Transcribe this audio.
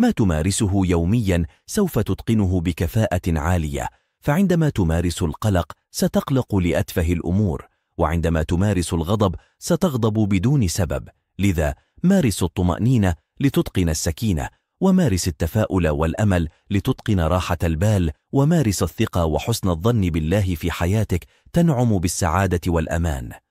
ما تمارسه يوميا سوف تتقنه بكفاءة عالية فعندما تمارس القلق ستقلق لأتفه الأمور وعندما تمارس الغضب ستغضب بدون سبب لذا مارس الطمأنينة لتتقن السكينة ومارس التفاؤل والأمل لتتقن راحة البال ومارس الثقة وحسن الظن بالله في حياتك تنعم بالسعادة والأمان